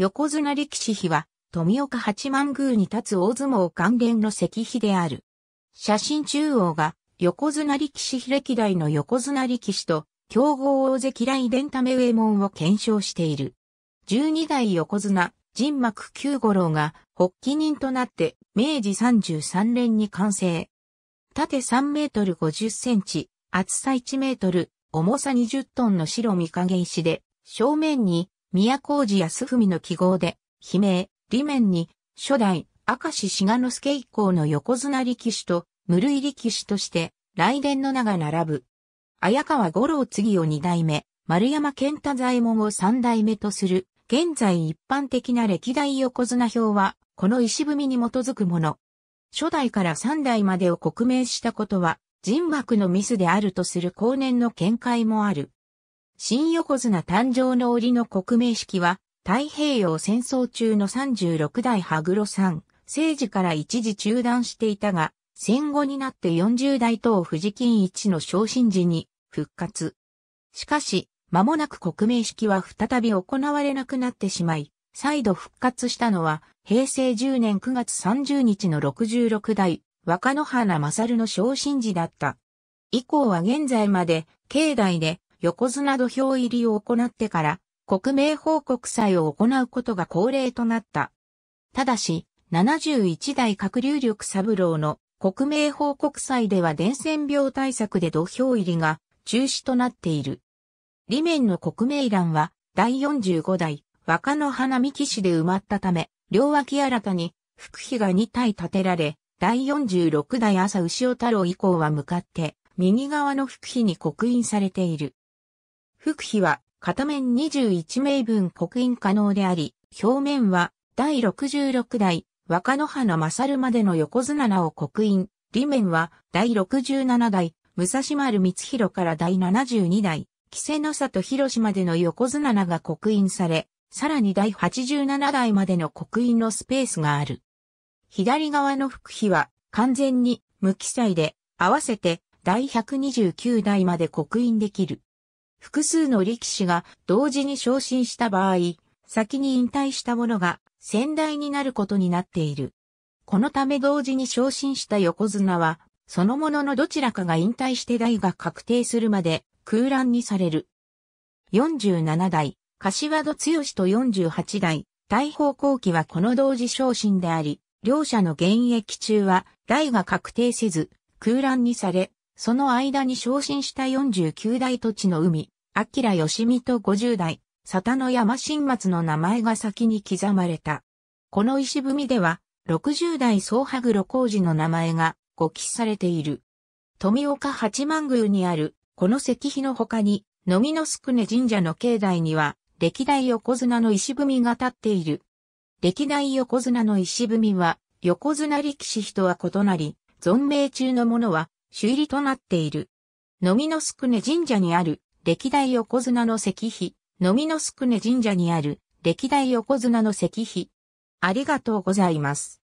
横綱力士碑は、富岡八幡宮に立つ大相撲関連の石碑である。写真中央が、横綱力士碑歴代の横綱力士と、競合大関来伝為右衛門を検証している。十二代横綱、人幕九五郎が、発起人となって、明治三十三年に完成。縦三メートル五十センチ、厚さ一メートル、重さ二十トンの白御影石で、正面に宮小路康文の記号で、悲鳴、裏面に、初代、明石志賀之助以降の横綱力士と、無類力士として、来伝の名が並ぶ。綾川五郎次を二代目、丸山健太左衛門を三代目とする、現在一般的な歴代横綱表は、この石踏みに基づくもの。初代から三代までを刻名したことは、人幕のミスであるとする後年の見解もある。新横綱誕生の折の国名式は、太平洋戦争中の36代羽黒さん、政治から一時中断していたが、戦後になって40代等藤金一の昇進時に復活。しかし、間もなく国名式は再び行われなくなってしまい、再度復活したのは、平成10年9月30日の66代、若野花勝の昇進時だった。以降は現在まで、境内で横綱土俵入りを行ってから、国名報告祭を行うことが恒例となった。ただし、71代閣流力三郎の国名報告祭では伝染病対策で土俵入りが中止となっている。裏面の国名欄は第45代若野花見騎士で埋まったため、両脇新たに福碑が2体建てられ、第46代朝牛尾太郎以降は向かって右側の福碑に刻印されている。福碑は片面21名分刻印可能であり、表面は第66代若野花勝るまでの横綱名を刻印、裏面は第67代武蔵丸光弘から第72代稀勢の里広島での横綱名が刻印され、さらに第87代までの刻印のスペースがある。左側の福碑は完全に無記載で、合わせて第129代まで刻印できる。複数の力士が同時に昇進した場合、先に引退した者が先代になることになっている。このため同時に昇進した横綱は、その者のどちらかが引退して代が確定するまで空欄にされる。47代、柏戸剛と48代、大砲後期はこの同時昇進であり、両者の現役中は代が確定せず空欄にされ、その間に昇進した49代土地の海、明義美と50代、佐田の山新松の名前が先に刻まれた。この石踏みでは、60代総羽黒工事の名前がご記されている。富岡八幡宮にある、この石碑の他に、のみのすくね神社の境内には、歴代横綱の石踏みが立っている。歴代横綱の石踏みは、横綱力士とは異なり、存命中のものは、修理となっている。のみのすくね神社にある歴代横綱の石碑。のみのすくね神社にある歴代横綱の石碑。ありがとうございます。